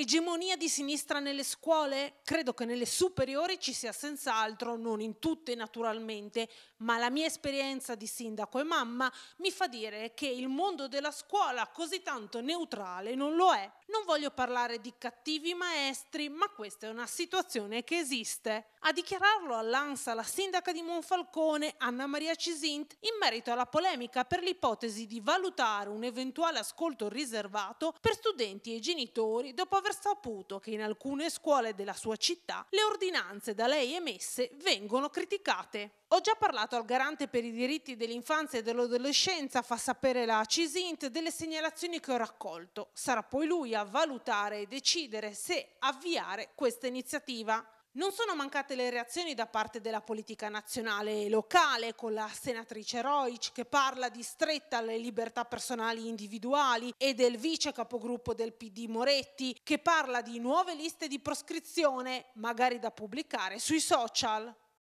Egemonia di sinistra nelle scuole? Credo che nelle superiori ci sia senz'altro, non in tutte naturalmente, ma la mia esperienza di sindaco e mamma mi fa dire che il mondo della scuola così tanto neutrale non lo è. Non voglio parlare di cattivi maestri, ma questa è una situazione che esiste. A dichiararlo all'ANSA la sindaca di Monfalcone, Anna Maria Cisint, in merito alla polemica per l'ipotesi di valutare un eventuale ascolto riservato per studenti e genitori dopo aver aver saputo che in alcune scuole della sua città le ordinanze da lei emesse vengono criticate. Ho già parlato al garante per i diritti dell'infanzia e dell'adolescenza, fa sapere la CISINT, delle segnalazioni che ho raccolto. Sarà poi lui a valutare e decidere se avviare questa iniziativa. Non sono mancate le reazioni da parte della politica nazionale e locale, con la senatrice Roic che parla di stretta alle libertà personali individuali e del vice capogruppo del PD Moretti che parla di nuove liste di proscrizione, magari da pubblicare sui social.